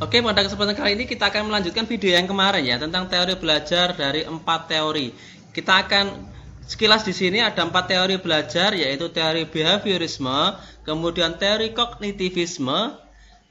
Oke, pada kesempatan kali ini kita akan melanjutkan video yang kemarin ya tentang teori belajar dari empat teori. Kita akan sekilas di sini ada empat teori belajar yaitu teori behaviorisme, kemudian teori kognitivisme,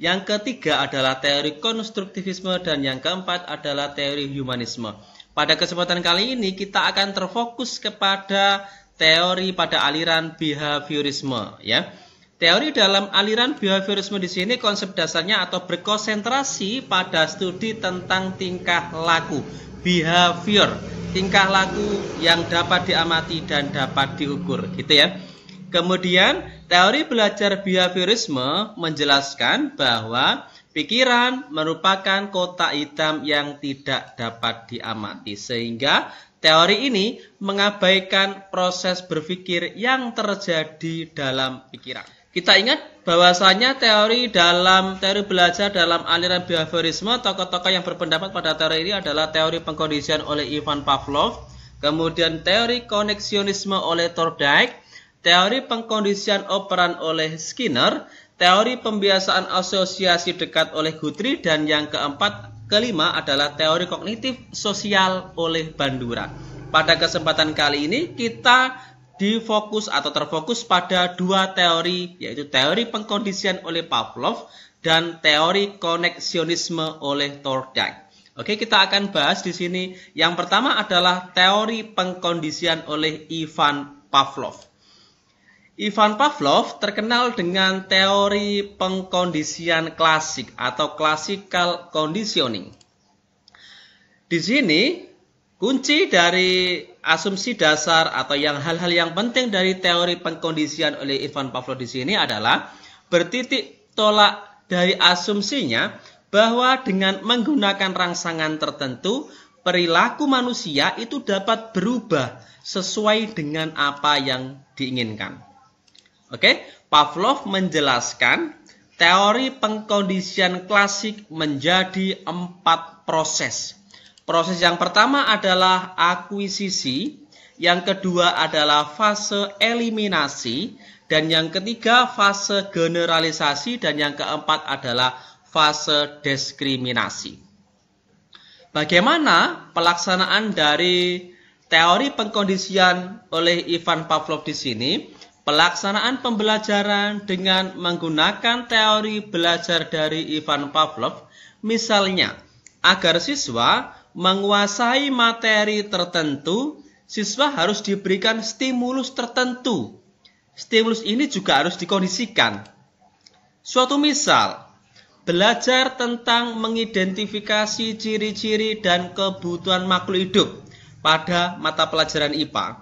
yang ketiga adalah teori konstruktivisme dan yang keempat adalah teori humanisme. Pada kesempatan kali ini kita akan terfokus kepada teori pada aliran behaviorisme ya. Teori dalam aliran behaviorisme di sini konsep dasarnya atau berkonsentrasi pada studi tentang tingkah laku, behavior, tingkah laku yang dapat diamati dan dapat diukur, gitu ya. Kemudian, teori belajar behaviorisme menjelaskan bahwa pikiran merupakan kotak hitam yang tidak dapat diamati sehingga Teori ini mengabaikan proses berpikir yang terjadi dalam pikiran. Kita ingat bahwasanya teori dalam teori belajar dalam aliran behaviorisme tokoh-tokoh yang berpendapat pada teori ini adalah teori pengkondisian oleh Ivan Pavlov, kemudian teori koneksionisme oleh Thorndike, teori pengkondisian operan oleh Skinner, teori pembiasaan asosiasi dekat oleh Guthrie dan yang keempat kelima adalah teori kognitif sosial oleh Bandura. Pada kesempatan kali ini kita difokus atau terfokus pada dua teori, yaitu teori pengkondisian oleh Pavlov dan teori koneksionisme oleh Thorndike. Oke, kita akan bahas di sini. Yang pertama adalah teori pengkondisian oleh Ivan Pavlov. Ivan Pavlov terkenal dengan teori pengkondisian klasik atau classical conditioning. Di sini Kunci dari asumsi dasar atau yang hal-hal yang penting dari teori pengkondisian oleh Ivan Pavlov di sini adalah bertitik tolak dari asumsinya bahwa dengan menggunakan rangsangan tertentu perilaku manusia itu dapat berubah sesuai dengan apa yang diinginkan. Oke, Pavlov menjelaskan teori pengkondisian klasik menjadi empat proses Proses yang pertama adalah akuisisi, yang kedua adalah fase eliminasi, dan yang ketiga fase generalisasi, dan yang keempat adalah fase diskriminasi. Bagaimana pelaksanaan dari teori pengkondisian oleh Ivan Pavlov di sini? Pelaksanaan pembelajaran dengan menggunakan teori belajar dari Ivan Pavlov, misalnya agar siswa menguasai materi tertentu, siswa harus diberikan stimulus tertentu. Stimulus ini juga harus dikondisikan. Suatu misal, belajar tentang mengidentifikasi ciri-ciri dan kebutuhan makhluk hidup pada mata pelajaran IPA.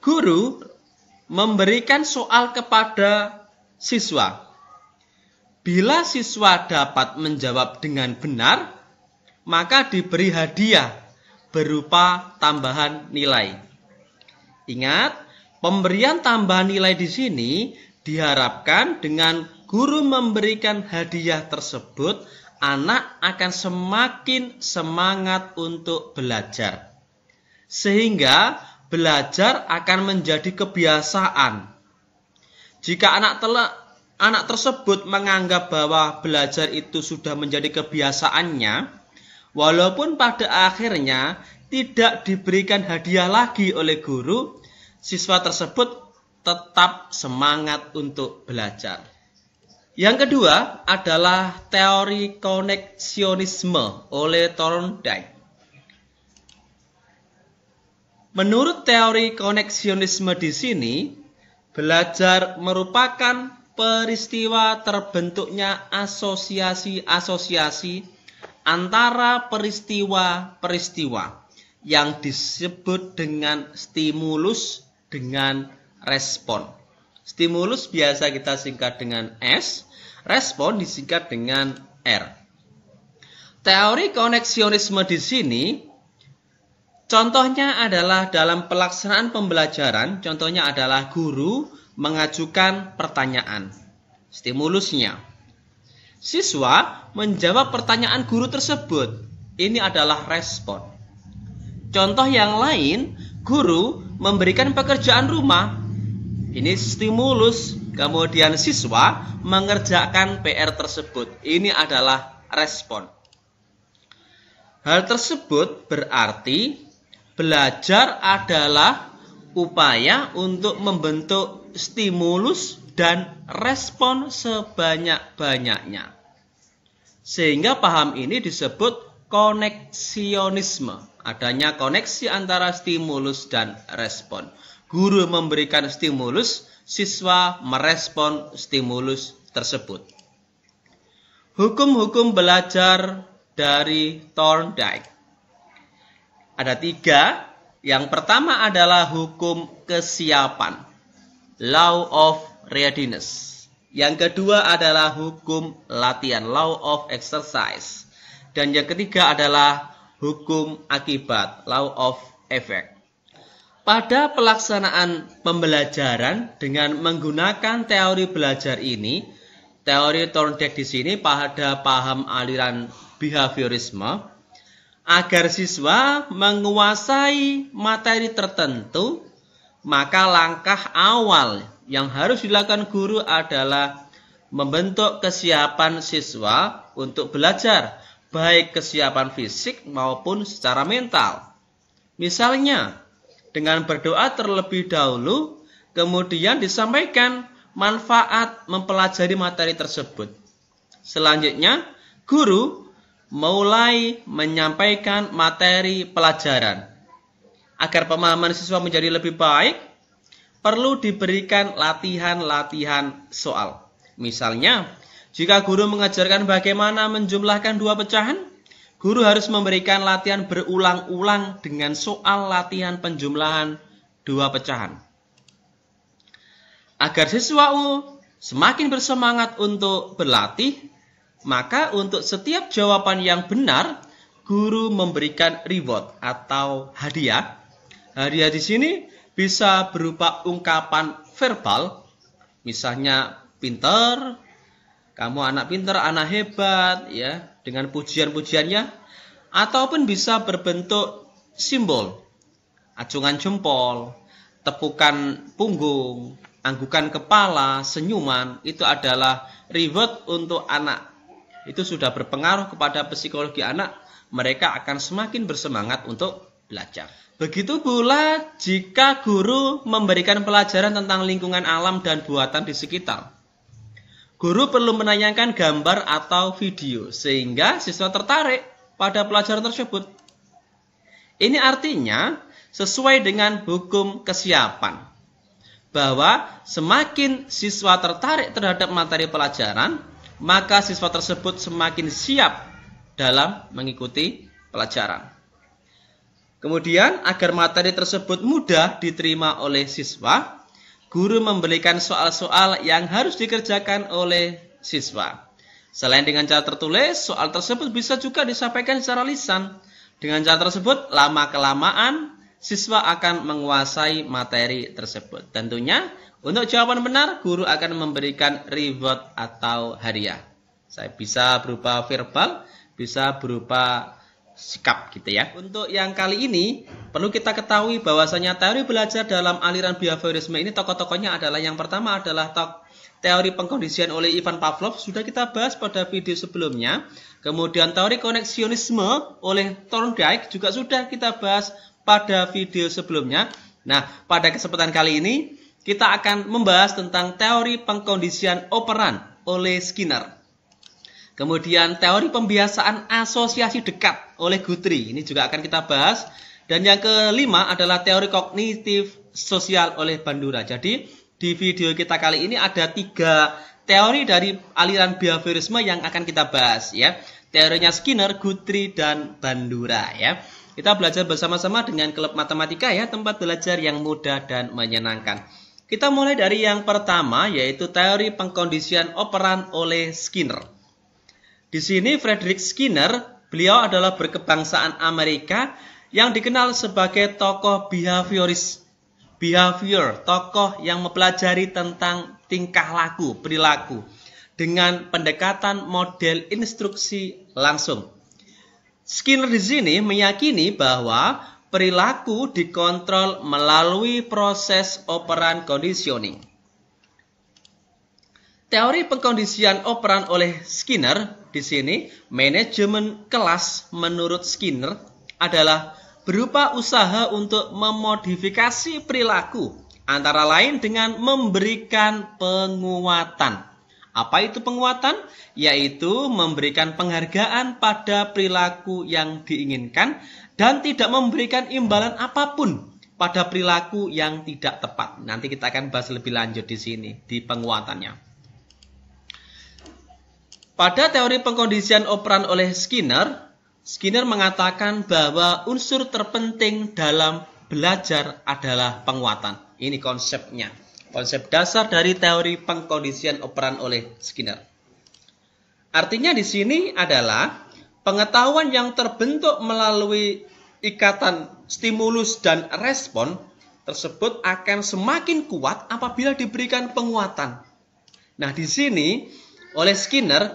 Guru memberikan soal kepada siswa. Bila siswa dapat menjawab dengan benar, maka diberi hadiah berupa tambahan nilai. Ingat, pemberian tambahan nilai di sini diharapkan dengan guru memberikan hadiah tersebut, anak akan semakin semangat untuk belajar. Sehingga belajar akan menjadi kebiasaan. Jika anak telah anak tersebut menganggap bahwa belajar itu sudah menjadi kebiasaannya, Walaupun pada akhirnya tidak diberikan hadiah lagi oleh guru, siswa tersebut tetap semangat untuk belajar. Yang kedua adalah teori koneksionisme oleh Thorndike. Menurut teori koneksionisme di sini, belajar merupakan peristiwa terbentuknya asosiasi-asosiasi antara peristiwa-peristiwa yang disebut dengan stimulus dengan respon. Stimulus biasa kita singkat dengan S, respon disingkat dengan R. Teori koneksionisme di sini contohnya adalah dalam pelaksanaan pembelajaran, contohnya adalah guru mengajukan pertanyaan. Stimulusnya Siswa menjawab pertanyaan guru tersebut. Ini adalah respon. Contoh yang lain, guru memberikan pekerjaan rumah. Ini stimulus, kemudian siswa mengerjakan PR tersebut. Ini adalah respon. Hal tersebut berarti belajar adalah upaya untuk membentuk stimulus dan respon sebanyak-banyaknya. Sehingga paham ini disebut koneksionisme. Adanya koneksi antara stimulus dan respon. Guru memberikan stimulus, siswa merespon stimulus tersebut. Hukum-hukum belajar dari Thorndike. Ada tiga. Yang pertama adalah hukum kesiapan. Law of readiness. Yang kedua adalah hukum latihan, law of exercise. Dan yang ketiga adalah hukum akibat, law of effect. Pada pelaksanaan pembelajaran dengan menggunakan teori belajar ini, teori Thorndike di sini pada paham aliran behaviorisme, agar siswa menguasai materi tertentu, maka langkah awal yang harus dilakukan guru adalah membentuk kesiapan siswa untuk belajar, baik kesiapan fisik maupun secara mental. Misalnya, dengan berdoa terlebih dahulu, kemudian disampaikan manfaat mempelajari materi tersebut. Selanjutnya, guru mulai menyampaikan materi pelajaran. Agar pemahaman siswa menjadi lebih baik, perlu diberikan latihan-latihan soal. Misalnya, jika guru mengajarkan bagaimana menjumlahkan dua pecahan, guru harus memberikan latihan berulang-ulang dengan soal latihan penjumlahan dua pecahan. Agar siswa semakin bersemangat untuk berlatih, maka untuk setiap jawaban yang benar, guru memberikan reward atau hadiah. Hadiah di sini bisa berupa ungkapan verbal, misalnya pinter, kamu anak pinter, anak hebat, ya, dengan pujian-pujiannya, ataupun bisa berbentuk simbol, acungan jempol, tepukan punggung, anggukan kepala, senyuman, itu adalah reward untuk anak. Itu sudah berpengaruh kepada psikologi anak, mereka akan semakin bersemangat untuk belajar. Begitu pula jika guru memberikan pelajaran tentang lingkungan alam dan buatan di sekitar. Guru perlu menanyakan gambar atau video sehingga siswa tertarik pada pelajaran tersebut. Ini artinya sesuai dengan hukum kesiapan bahwa semakin siswa tertarik terhadap materi pelajaran, maka siswa tersebut semakin siap dalam mengikuti pelajaran. Kemudian, agar materi tersebut mudah diterima oleh siswa, guru memberikan soal-soal yang harus dikerjakan oleh siswa. Selain dengan cara tertulis, soal tersebut bisa juga disampaikan secara lisan. Dengan cara tersebut, lama-kelamaan siswa akan menguasai materi tersebut. Tentunya, untuk jawaban benar, guru akan memberikan reward atau hadiah. Saya bisa berupa verbal, bisa berupa sikap gitu ya. Untuk yang kali ini perlu kita ketahui bahwasanya teori belajar dalam aliran behaviorisme ini tokoh-tokohnya adalah yang pertama adalah teori pengkondisian oleh Ivan Pavlov sudah kita bahas pada video sebelumnya. Kemudian teori koneksionisme oleh Thorndike juga sudah kita bahas pada video sebelumnya. Nah, pada kesempatan kali ini kita akan membahas tentang teori pengkondisian operan oleh Skinner. Kemudian teori pembiasaan asosiasi dekat oleh Guthrie. Ini juga akan kita bahas. Dan yang kelima adalah teori kognitif sosial oleh Bandura. Jadi di video kita kali ini ada tiga teori dari aliran behaviorisme yang akan kita bahas ya. Teorinya Skinner, Guthrie, dan Bandura ya. Kita belajar bersama-sama dengan klub matematika ya, tempat belajar yang mudah dan menyenangkan. Kita mulai dari yang pertama yaitu teori pengkondisian operan oleh Skinner. Di sini Frederick Skinner, beliau adalah berkebangsaan Amerika yang dikenal sebagai tokoh behaviorist, Behavior, tokoh yang mempelajari tentang tingkah laku, perilaku dengan pendekatan model instruksi langsung. Skinner di sini meyakini bahwa perilaku dikontrol melalui proses operan conditioning. Teori pengkondisian operan oleh Skinner di sini, manajemen kelas menurut Skinner adalah berupa usaha untuk memodifikasi perilaku, antara lain dengan memberikan penguatan. Apa itu penguatan? Yaitu memberikan penghargaan pada perilaku yang diinginkan dan tidak memberikan imbalan apapun pada perilaku yang tidak tepat. Nanti kita akan bahas lebih lanjut di sini di penguatannya. Pada teori pengkondisian operan oleh Skinner, Skinner mengatakan bahwa unsur terpenting dalam belajar adalah penguatan. Ini konsepnya. Konsep dasar dari teori pengkondisian operan oleh Skinner. Artinya di sini adalah pengetahuan yang terbentuk melalui ikatan stimulus dan respon tersebut akan semakin kuat apabila diberikan penguatan. Nah, di sini oleh Skinner,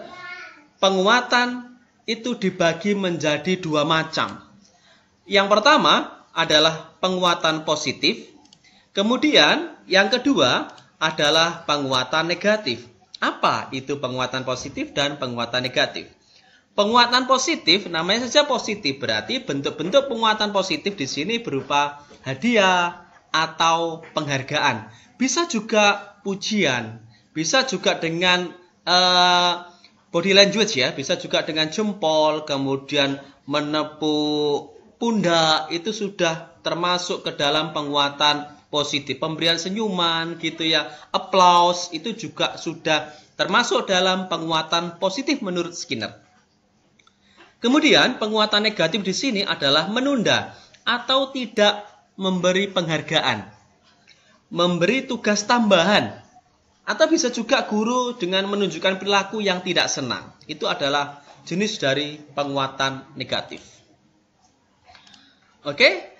penguatan itu dibagi menjadi dua macam. Yang pertama adalah penguatan positif, kemudian yang kedua adalah penguatan negatif. Apa itu penguatan positif dan penguatan negatif? Penguatan positif, namanya saja positif, berarti bentuk-bentuk penguatan positif di sini berupa hadiah atau penghargaan. Bisa juga pujian, bisa juga dengan uh, body language ya, bisa juga dengan jempol, kemudian menepuk pundak itu sudah termasuk ke dalam penguatan positif. Pemberian senyuman gitu ya, aplaus itu juga sudah termasuk dalam penguatan positif menurut Skinner. Kemudian penguatan negatif di sini adalah menunda atau tidak memberi penghargaan. Memberi tugas tambahan atau bisa juga guru dengan menunjukkan perilaku yang tidak senang. Itu adalah jenis dari penguatan negatif. Oke?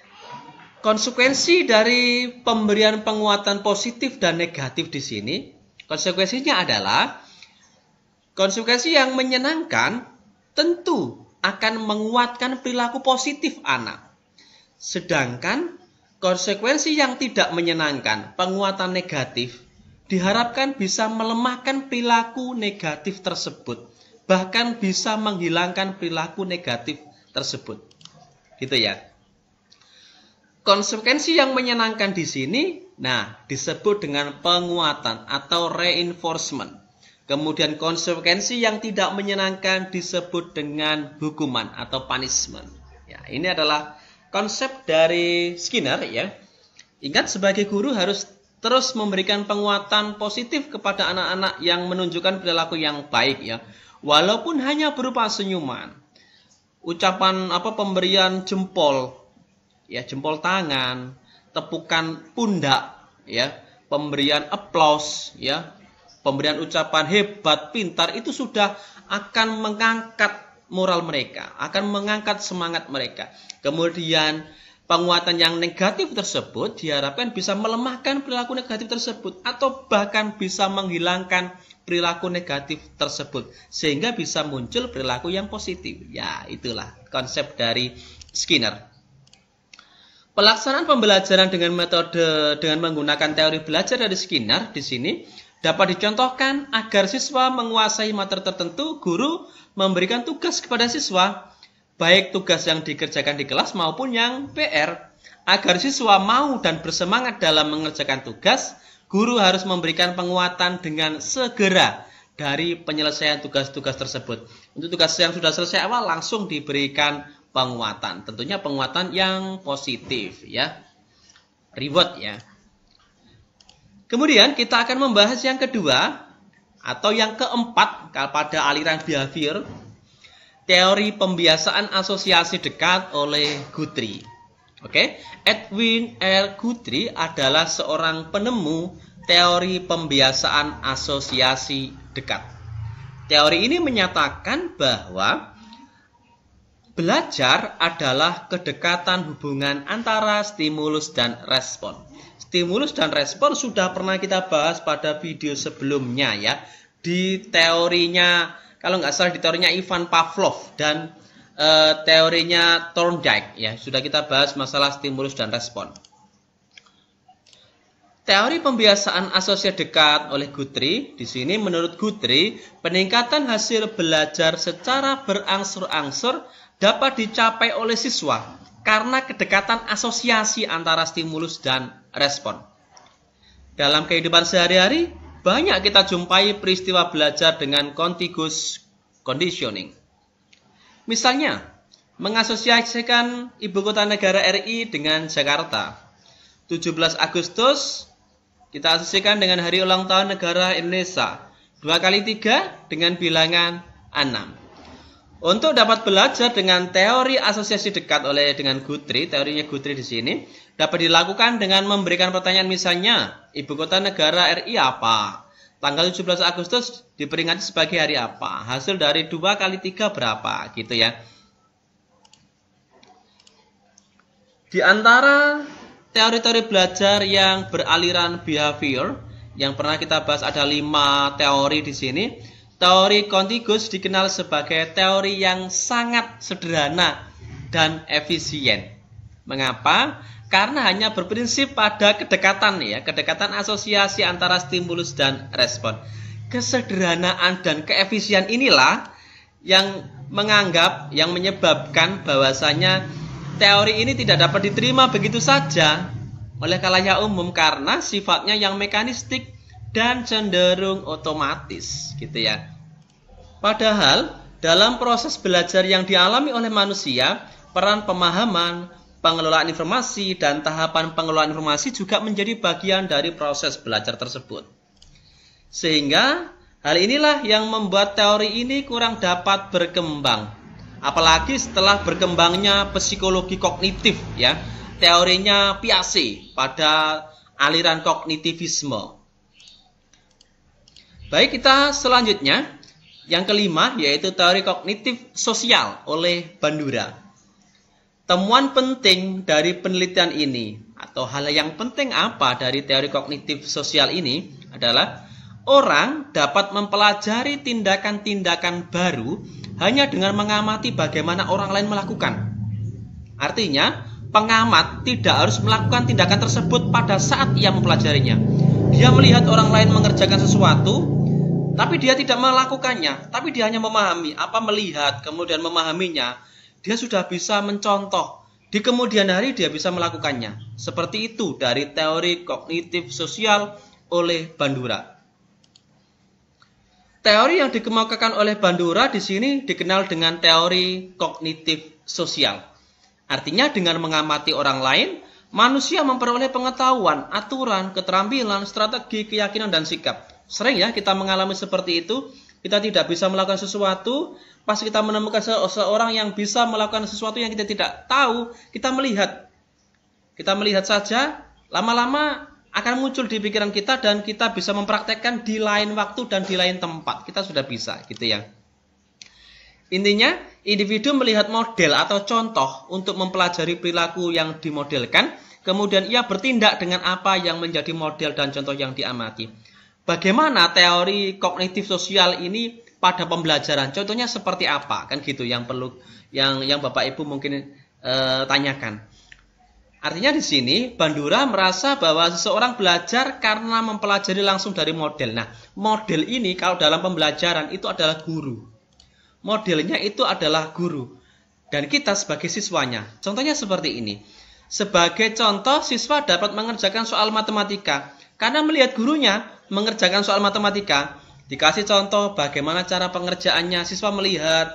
Konsekuensi dari pemberian penguatan positif dan negatif di sini, konsekuensinya adalah konsekuensi yang menyenangkan tentu akan menguatkan perilaku positif anak. Sedangkan konsekuensi yang tidak menyenangkan, penguatan negatif diharapkan bisa melemahkan perilaku negatif tersebut, bahkan bisa menghilangkan perilaku negatif tersebut. Gitu ya. Konsekuensi yang menyenangkan di sini, nah, disebut dengan penguatan atau reinforcement. Kemudian konsekuensi yang tidak menyenangkan disebut dengan hukuman atau punishment. Ya, ini adalah konsep dari Skinner ya. Ingat sebagai guru harus terus memberikan penguatan positif kepada anak-anak yang menunjukkan perilaku yang baik ya. Walaupun hanya berupa senyuman, ucapan apa pemberian jempol, ya jempol tangan, tepukan pundak, ya pemberian aplaus, ya pemberian ucapan hebat, pintar itu sudah akan mengangkat moral mereka, akan mengangkat semangat mereka. Kemudian Penguatan yang negatif tersebut diharapkan bisa melemahkan perilaku negatif tersebut atau bahkan bisa menghilangkan perilaku negatif tersebut sehingga bisa muncul perilaku yang positif. Ya, itulah konsep dari Skinner. Pelaksanaan pembelajaran dengan metode dengan menggunakan teori belajar dari Skinner di sini dapat dicontohkan agar siswa menguasai materi tertentu, guru memberikan tugas kepada siswa baik tugas yang dikerjakan di kelas maupun yang PR. Agar siswa mau dan bersemangat dalam mengerjakan tugas, guru harus memberikan penguatan dengan segera dari penyelesaian tugas-tugas tersebut. Untuk tugas yang sudah selesai awal langsung diberikan penguatan. Tentunya penguatan yang positif ya. Reward ya. Kemudian kita akan membahas yang kedua atau yang keempat pada aliran behavior teori pembiasaan asosiasi dekat oleh Guthrie. Oke, okay? Edwin L. Guthrie adalah seorang penemu teori pembiasaan asosiasi dekat. Teori ini menyatakan bahwa Belajar adalah kedekatan hubungan antara stimulus dan respon. Stimulus dan respon sudah pernah kita bahas pada video sebelumnya ya. Di teorinya kalau nggak salah di teorinya Ivan Pavlov dan e, teorinya Thorndike ya sudah kita bahas masalah stimulus dan respon. Teori pembiasaan asosiasi dekat oleh Guthrie, di sini menurut Guthrie, peningkatan hasil belajar secara berangsur-angsur dapat dicapai oleh siswa karena kedekatan asosiasi antara stimulus dan respon. Dalam kehidupan sehari-hari, banyak kita jumpai peristiwa belajar dengan contiguous conditioning. Misalnya, mengasosiasikan ibu kota negara RI dengan Jakarta. 17 Agustus kita asosiasikan dengan hari ulang tahun negara Indonesia. 2 kali 3 dengan bilangan 6. Untuk dapat belajar dengan teori asosiasi dekat oleh dengan Guthrie, teorinya Guthrie di sini, dapat dilakukan dengan memberikan pertanyaan misalnya, ibu kota negara RI apa? Tanggal 17 Agustus diperingati sebagai hari apa? Hasil dari 2 kali 3 berapa? Gitu ya. Di antara teori-teori belajar yang beraliran behavior, yang pernah kita bahas ada 5 teori di sini, Teori kontigus dikenal sebagai teori yang sangat sederhana dan efisien. Mengapa? Karena hanya berprinsip pada kedekatan ya, kedekatan asosiasi antara stimulus dan respon. Kesederhanaan dan keefisien inilah yang menganggap yang menyebabkan bahwasanya teori ini tidak dapat diterima begitu saja oleh kalayak umum karena sifatnya yang mekanistik dan cenderung otomatis gitu ya. Padahal dalam proses belajar yang dialami oleh manusia, peran pemahaman, pengelolaan informasi dan tahapan pengelolaan informasi juga menjadi bagian dari proses belajar tersebut. Sehingga hal inilah yang membuat teori ini kurang dapat berkembang. Apalagi setelah berkembangnya psikologi kognitif ya, teorinya Piaget pada aliran kognitivisme Baik, kita selanjutnya yang kelima yaitu teori kognitif sosial oleh Bandura. Temuan penting dari penelitian ini atau hal yang penting apa dari teori kognitif sosial ini adalah orang dapat mempelajari tindakan-tindakan baru hanya dengan mengamati bagaimana orang lain melakukan. Artinya, pengamat tidak harus melakukan tindakan tersebut pada saat ia mempelajarinya. Dia melihat orang lain mengerjakan sesuatu, tapi dia tidak melakukannya, tapi dia hanya memahami, apa melihat, kemudian memahaminya, dia sudah bisa mencontoh. Di kemudian hari dia bisa melakukannya. Seperti itu dari teori kognitif sosial oleh Bandura. Teori yang dikemukakan oleh Bandura di sini dikenal dengan teori kognitif sosial. Artinya dengan mengamati orang lain, manusia memperoleh pengetahuan, aturan, keterampilan, strategi, keyakinan, dan sikap Sering ya kita mengalami seperti itu, kita tidak bisa melakukan sesuatu, pas kita menemukan seseorang yang bisa melakukan sesuatu yang kita tidak tahu, kita melihat. Kita melihat saja, lama-lama akan muncul di pikiran kita dan kita bisa mempraktekkan di lain waktu dan di lain tempat. Kita sudah bisa gitu ya. Intinya, individu melihat model atau contoh untuk mempelajari perilaku yang dimodelkan, kemudian ia bertindak dengan apa yang menjadi model dan contoh yang diamati bagaimana teori kognitif sosial ini pada pembelajaran? Contohnya seperti apa? Kan gitu yang perlu yang yang Bapak Ibu mungkin e, tanyakan. Artinya di sini Bandura merasa bahwa seseorang belajar karena mempelajari langsung dari model. Nah, model ini kalau dalam pembelajaran itu adalah guru. Modelnya itu adalah guru. Dan kita sebagai siswanya. Contohnya seperti ini. Sebagai contoh, siswa dapat mengerjakan soal matematika karena melihat gurunya mengerjakan soal matematika, dikasih contoh bagaimana cara pengerjaannya, siswa melihat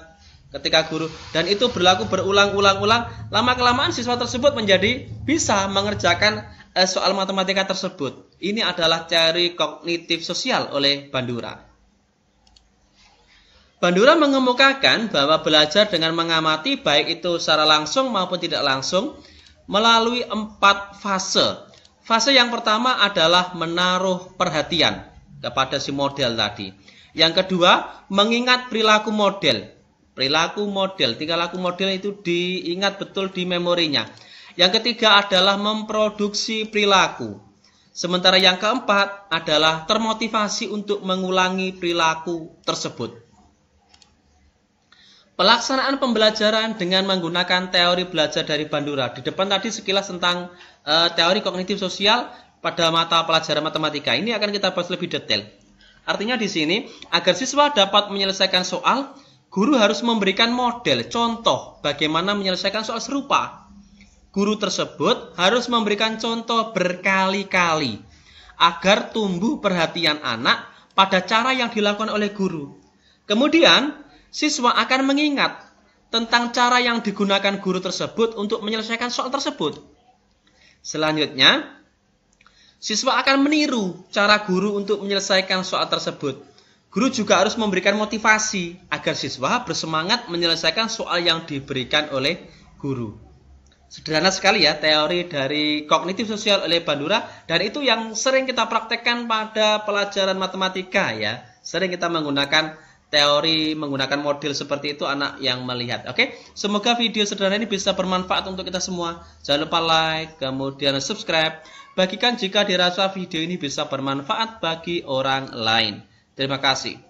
ketika guru dan itu berlaku berulang-ulang-ulang, lama-kelamaan siswa tersebut menjadi bisa mengerjakan eh, soal matematika tersebut. Ini adalah teori kognitif sosial oleh Bandura. Bandura mengemukakan bahwa belajar dengan mengamati baik itu secara langsung maupun tidak langsung melalui empat fase Fase yang pertama adalah menaruh perhatian kepada si model tadi. Yang kedua, mengingat perilaku model. Perilaku model, tiga laku model itu diingat betul di memorinya. Yang ketiga adalah memproduksi perilaku. Sementara yang keempat adalah termotivasi untuk mengulangi perilaku tersebut. Pelaksanaan pembelajaran dengan menggunakan teori belajar dari Bandura. Di depan tadi sekilas tentang Eh, teori kognitif sosial pada mata pelajaran matematika. Ini akan kita bahas lebih detail. Artinya di sini, agar siswa dapat menyelesaikan soal, guru harus memberikan model, contoh bagaimana menyelesaikan soal serupa. Guru tersebut harus memberikan contoh berkali-kali agar tumbuh perhatian anak pada cara yang dilakukan oleh guru. Kemudian, siswa akan mengingat tentang cara yang digunakan guru tersebut untuk menyelesaikan soal tersebut. Selanjutnya, siswa akan meniru cara guru untuk menyelesaikan soal tersebut. Guru juga harus memberikan motivasi agar siswa bersemangat menyelesaikan soal yang diberikan oleh guru. Sederhana sekali ya teori dari kognitif sosial oleh Bandura dan itu yang sering kita praktekkan pada pelajaran matematika ya. Sering kita menggunakan teori menggunakan model seperti itu anak yang melihat. Oke, semoga video sederhana ini bisa bermanfaat untuk kita semua. Jangan lupa like, kemudian subscribe. Bagikan jika dirasa video ini bisa bermanfaat bagi orang lain. Terima kasih.